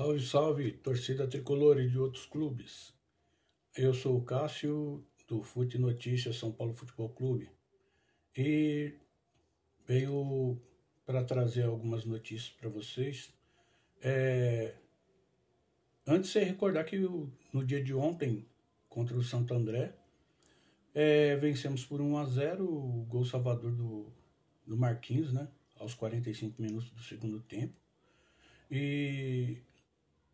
Salve, salve, torcida tricolor e de outros clubes. Eu sou o Cássio, do Fute Notícias São Paulo Futebol Clube, e venho para trazer algumas notícias para vocês. É... Antes de recordar que no dia de ontem, contra o Santo André, é... vencemos por 1 a 0 o gol salvador do, do Marquinhos, né? Aos 45 minutos do segundo tempo. E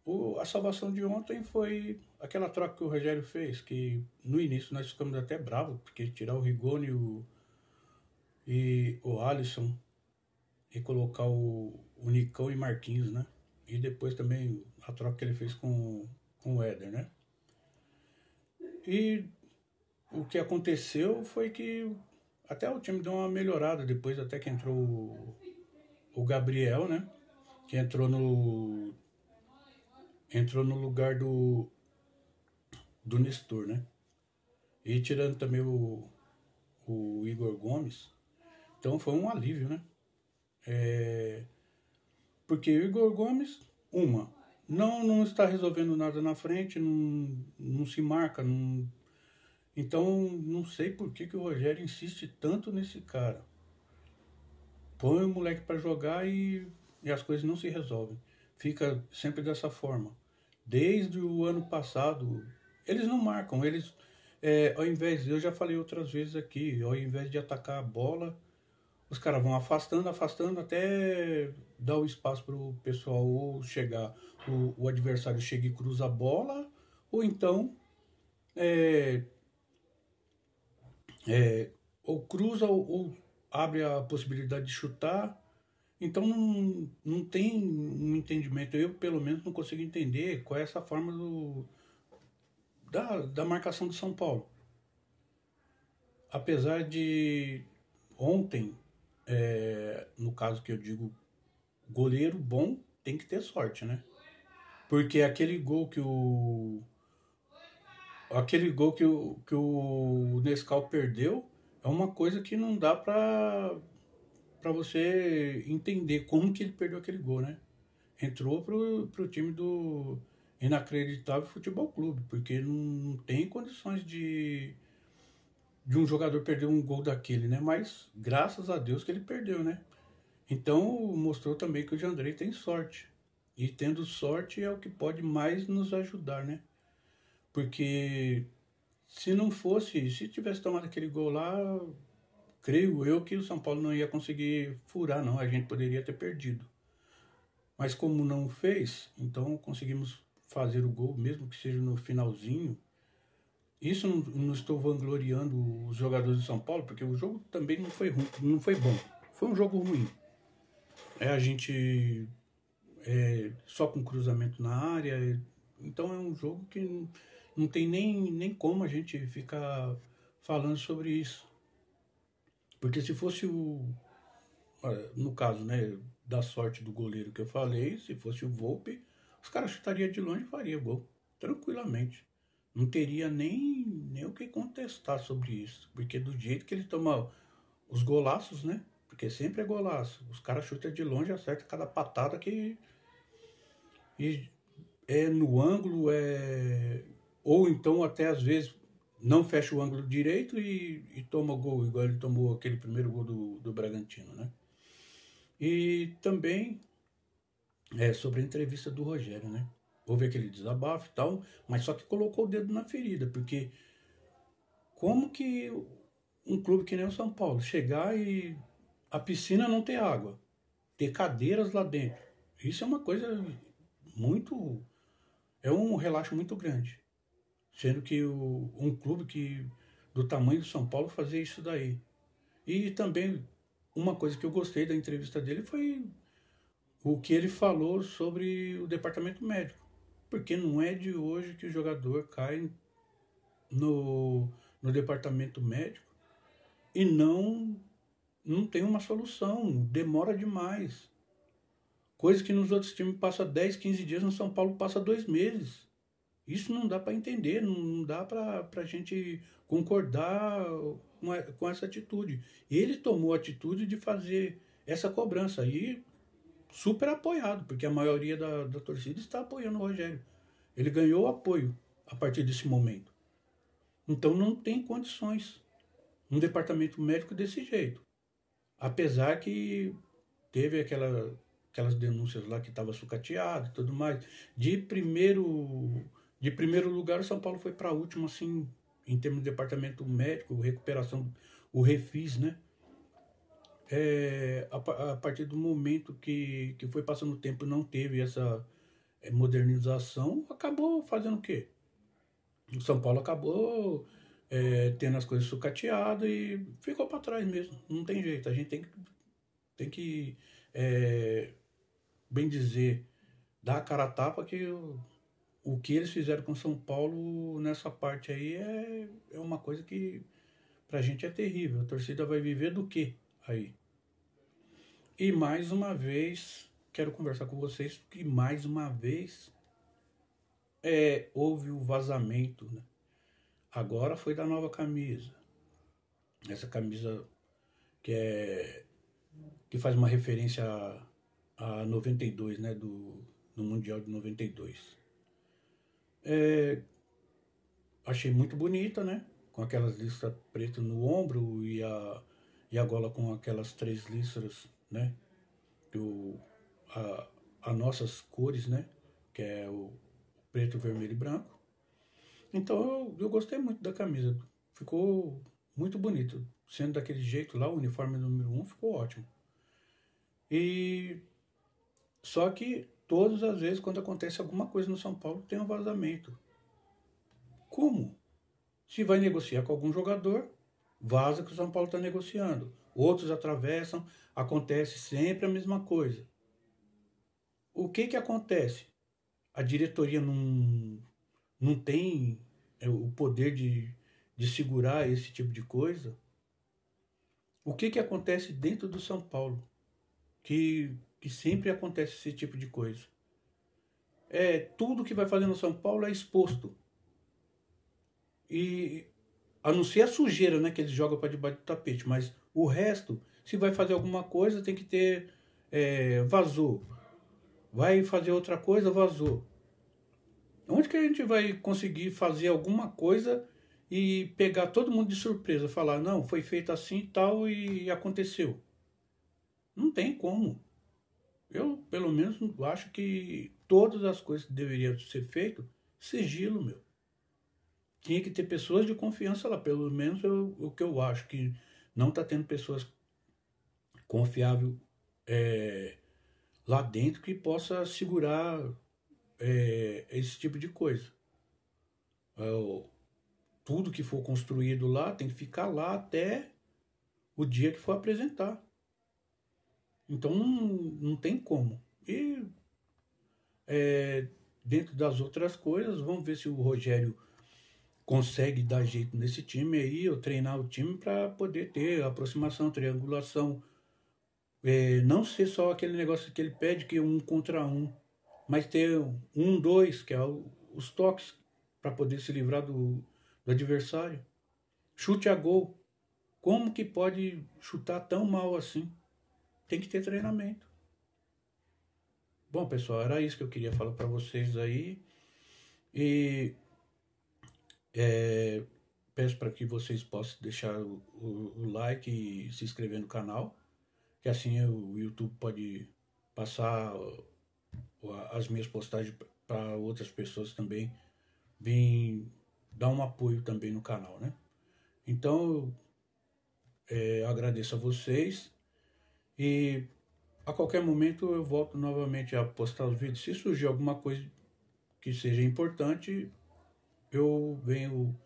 o, a salvação de ontem foi aquela troca que o Rogério fez, que no início nós ficamos até bravos, porque tirar o Rigoni o, e o Alisson e colocar o, o Nicão e Marquinhos, né? E depois também a troca que ele fez com, com o Éder, né? E o que aconteceu foi que até o time deu uma melhorada depois, até que entrou o, o Gabriel, né? Que entrou no entrou no lugar do, do Nestor, né? E tirando também o, o Igor Gomes, então foi um alívio, né? É, porque o Igor Gomes, uma, não, não está resolvendo nada na frente, não, não se marca, não, então não sei por que, que o Rogério insiste tanto nesse cara. Põe o moleque para jogar e, e as coisas não se resolvem fica sempre dessa forma. Desde o ano passado, eles não marcam, eles é, ao invés, eu já falei outras vezes aqui, ao invés de atacar a bola, os caras vão afastando, afastando até dar o espaço para o pessoal ou chegar, o, o, adversário chega e cruza a bola, ou então é, é, ou cruza ou, ou abre a possibilidade de chutar então não, não tem um entendimento, eu pelo menos não consigo entender qual é essa forma do, da, da marcação do São Paulo. Apesar de ontem, é, no caso que eu digo, goleiro bom tem que ter sorte, né? Porque aquele gol que o. Aquele gol que o, que o Nescau perdeu é uma coisa que não dá pra para você entender como que ele perdeu aquele gol, né? Entrou pro, pro time do inacreditável futebol clube, porque não tem condições de de um jogador perder um gol daquele, né? Mas graças a Deus que ele perdeu, né? Então mostrou também que o Jandrei tem sorte. E tendo sorte é o que pode mais nos ajudar, né? Porque se não fosse, se tivesse tomado aquele gol lá, creio eu que o São Paulo não ia conseguir furar, não. A gente poderia ter perdido. Mas como não fez, então conseguimos fazer o gol, mesmo que seja no finalzinho. Isso não, não estou vangloriando os jogadores do São Paulo, porque o jogo também não foi ruim, não foi bom. Foi um jogo ruim. É a gente é, só com cruzamento na área. É, então é um jogo que não tem nem, nem como a gente ficar falando sobre isso. Porque se fosse o. Ah, no caso, né? Da sorte do goleiro que eu falei, se fosse o Volpe, os caras chutariam de longe e faria gol. Tranquilamente. Não teria nem, nem o que contestar sobre isso. Porque do jeito que ele toma os golaços, né? Porque sempre é golaço. Os caras chutam de longe e acertam cada patada que. E é no ângulo, é. Ou então até às vezes não fecha o ângulo direito e, e toma gol, igual ele tomou aquele primeiro gol do, do Bragantino, né? E também é, sobre a entrevista do Rogério, né? Houve aquele desabafo e tal, mas só que colocou o dedo na ferida, porque como que um clube que nem o São Paulo chegar e a piscina não ter água, ter cadeiras lá dentro, isso é uma coisa muito. É um relaxo muito grande. Sendo que o, um clube que do tamanho do São Paulo fazia isso daí. E também uma coisa que eu gostei da entrevista dele foi o que ele falou sobre o departamento médico. Porque não é de hoje que o jogador cai no, no departamento médico e não, não tem uma solução, demora demais. Coisa que nos outros times passa 10, 15 dias, no São Paulo passa dois meses. Isso não dá para entender, não dá para a gente concordar com, a, com essa atitude. Ele tomou a atitude de fazer essa cobrança aí super apoiado, porque a maioria da, da torcida está apoiando o Rogério. Ele ganhou apoio a partir desse momento. Então não tem condições um departamento médico desse jeito. Apesar que teve aquela, aquelas denúncias lá que estava sucateado e tudo mais. De primeiro de primeiro lugar, o São Paulo foi para último, assim, em termos de departamento médico, recuperação, o refis, né? É, a, a, partir do momento que, que foi passando o tempo não teve essa é, modernização, acabou fazendo o quê? O São Paulo acabou é, tendo as coisas sucateadas e ficou para trás mesmo. Não tem jeito. A gente tem que, tem que é, bem dizer, dar a cara a tapa que o o que eles fizeram com São Paulo nessa parte aí é, é uma coisa que pra gente é terrível. A torcida vai viver do que aí? E mais uma vez, quero conversar com vocês que mais uma vez é, houve o um vazamento. Né? Agora foi da nova camisa. Essa camisa que é que faz uma referência a, a 92, né, do, do Mundial de 92. É, achei muito bonita, né? Com aquelas listras pretas no ombro e a, e a gola com aquelas três listras, né? Do, a, a nossas cores, né? Que é o preto, vermelho e branco. Então eu, eu gostei muito da camisa. Ficou muito bonito. Sendo daquele jeito lá, o uniforme número um ficou ótimo. E só que Todas as vezes, quando acontece alguma coisa no São Paulo, tem um vazamento. Como? Se vai negociar com algum jogador, vaza que o São Paulo está negociando. Outros atravessam, acontece sempre a mesma coisa. O que que acontece? A diretoria não, não tem é, o poder de, de segurar esse tipo de coisa. O que que acontece dentro do São Paulo? Que que sempre acontece esse tipo de coisa. É, tudo que vai fazer no São Paulo é exposto. E a não ser a sujeira, né, que eles jogam para debaixo do tapete, mas o resto, se vai fazer alguma coisa, tem que ter é, vazou. Vai fazer outra coisa, vazou. Onde que a gente vai conseguir fazer alguma coisa e pegar todo mundo de surpresa, falar, não, foi feito assim e tal e aconteceu? Não tem como. Eu, pelo menos, acho que todas as coisas que deveriam ser feitas, sigilo, meu. Tinha que ter pessoas de confiança lá, pelo menos eu, o que eu acho, que não está tendo pessoas confiáveis é, lá dentro que possa segurar é, esse tipo de coisa. É, tudo que for construído lá tem que ficar lá até o dia que for apresentar. Então não, não tem como. E é, dentro das outras coisas, vamos ver se o Rogério consegue dar jeito nesse time aí, eu treinar o time para poder ter aproximação, triangulação. É, não ser só aquele negócio que ele pede que um contra um, mas ter um, dois, que é o, os toques para poder se livrar do, do adversário. Chute a gol. Como que pode chutar tão mal assim? tem que ter treinamento. Bom, pessoal, era isso que eu queria falar para vocês aí. E é, peço para que vocês possam deixar o, o, o, like e se inscrever no canal, que assim o YouTube pode passar as minhas postagens para outras pessoas também, bem dar um apoio também no canal, né? Então, é, agradeço a vocês e a qualquer momento eu volto novamente a postar os vídeos. Se surgir alguma coisa que seja importante, eu venho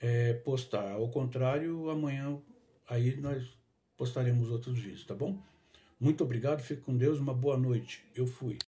é, postar. Ao contrário, amanhã aí nós postaremos outros vídeos, tá bom? Muito obrigado, fique com Deus, uma boa noite. Eu fui.